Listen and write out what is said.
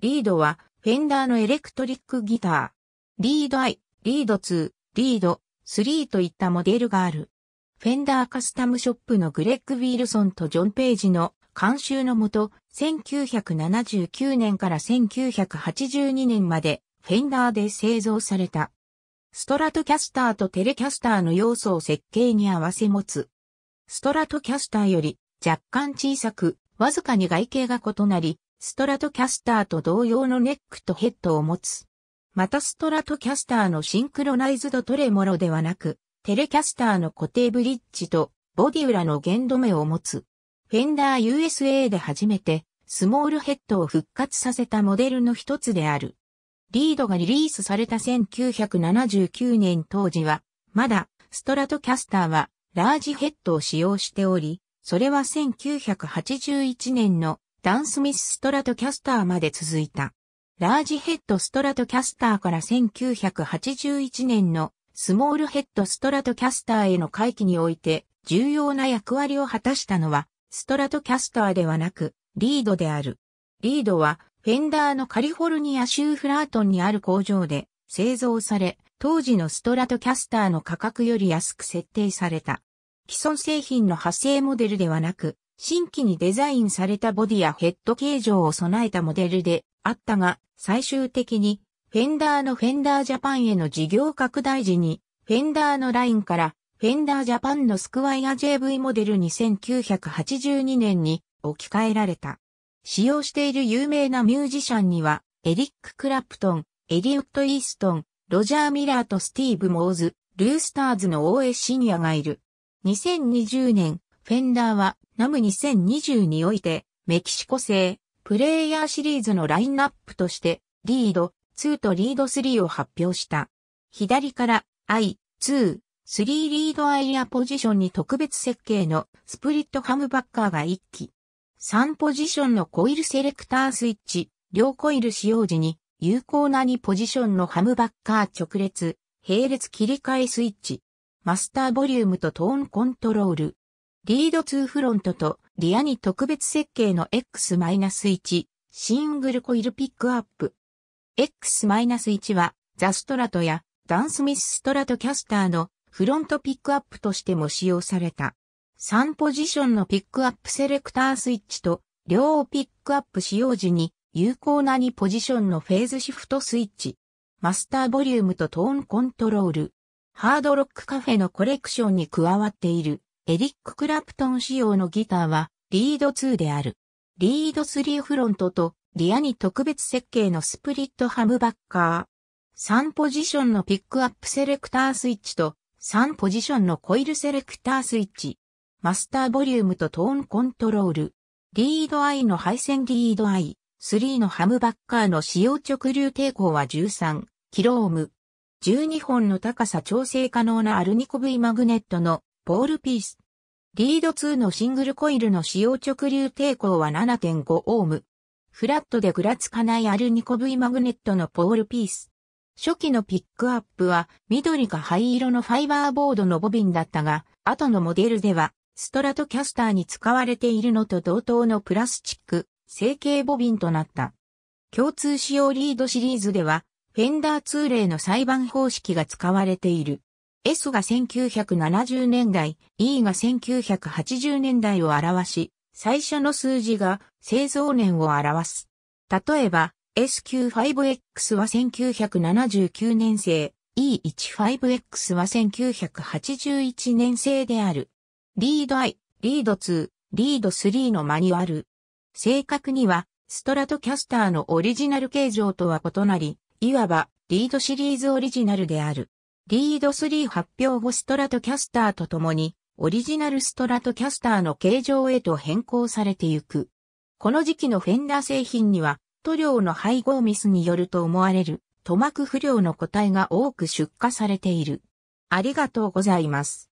リードは、フェンダーのエレクトリックギター。リード I、リード2、リード3といったモデルがある。フェンダーカスタムショップのグレッグ・ウィルソンとジョン・ページの監修のもと、1979年から1982年まで、フェンダーで製造された。ストラトキャスターとテレキャスターの要素を設計に合わせ持つ。ストラトキャスターより若干小さく、わずかに外形が異なり、ストラトキャスターと同様のネックとヘッドを持つ。またストラトキャスターのシンクロナイズドトレモロではなく、テレキャスターの固定ブリッジとボディ裏の弦止めを持つ。フェンダー USA で初めてスモールヘッドを復活させたモデルの一つである。リードがリリースされた1979年当時は、まだストラトキャスターはラージヘッドを使用しており、それは1981年のダンスミスストラトキャスターまで続いた。ラージヘッドストラトキャスターから1981年のスモールヘッドストラトキャスターへの回帰において重要な役割を果たしたのはストラトキャスターではなくリードである。リードはフェンダーのカリフォルニア州フラートンにある工場で製造され当時のストラトキャスターの価格より安く設定された。既存製品の派生モデルではなく新規にデザインされたボディやヘッド形状を備えたモデルであったが、最終的にフェンダーのフェンダージャパンへの事業拡大時に、フェンダーのラインからフェンダージャパンのスクワイア JV モデルに1982年に置き換えられた。使用している有名なミュージシャンには、エリック・クラプトン、エリウッド・イーストン、ロジャー・ミラーとスティーブ・モーズ、ルースターズの OS シニアがいる。2020年、フェンダーはナム2020において、メキシコ製、プレイヤーシリーズのラインナップとして、リード2とリード3を発表した。左から I、2、3リードアイアポジションに特別設計のスプリットハムバッカーが1機。3ポジションのコイルセレクタースイッチ、両コイル使用時に有効な2ポジションのハムバッカー直列、並列切り替えスイッチ、マスターボリュームとトーンコントロール、リード2フロントとリアに特別設計の X-1 シングルコイルピックアップ。X-1 はザストラトやダンスミスストラトキャスターのフロントピックアップとしても使用された。3ポジションのピックアップセレクタースイッチと両をピックアップ使用時に有効な2ポジションのフェーズシフトスイッチ。マスターボリュームとトーンコントロール。ハードロックカフェのコレクションに加わっている。エリック・クラプトン仕様のギターはリード2である。リード3フロントとリアに特別設計のスプリットハムバッカー。3ポジションのピックアップセレクタースイッチと3ポジションのコイルセレクタースイッチ。マスターボリュームとトーンコントロール。リード I の配線リード I。3のハムバッカーの使用直流抵抗は1 3 k ム。12本の高さ調整可能なアルニコ V マグネットのボールピース。リード2のシングルコイルの使用直流抵抗は7.5オーム。フラットでぐらつかないアルニコ V マグネットのポールピース。初期のピックアップは緑か灰色のファイバーボードのボビンだったが、後のモデルではストラトキャスターに使われているのと同等のプラスチック、成形ボビンとなった。共通使用リードシリーズでは、フェンダー通例の裁判方式が使われている。S が1970年代、E が1980年代を表し、最初の数字が製造年を表す。例えば、s q 5 x は1979年生、E15X は1981年製である。リード I、リード2、リード3のマニュアル。正確には、ストラトキャスターのオリジナル形状とは異なり、いわば、リードシリーズオリジナルである。リード3発表後ストラトキャスターと共に、オリジナルストラトキャスターの形状へと変更されてゆく。この時期のフェンダー製品には、塗料の配合ミスによると思われる、塗膜不良の個体が多く出荷されている。ありがとうございます。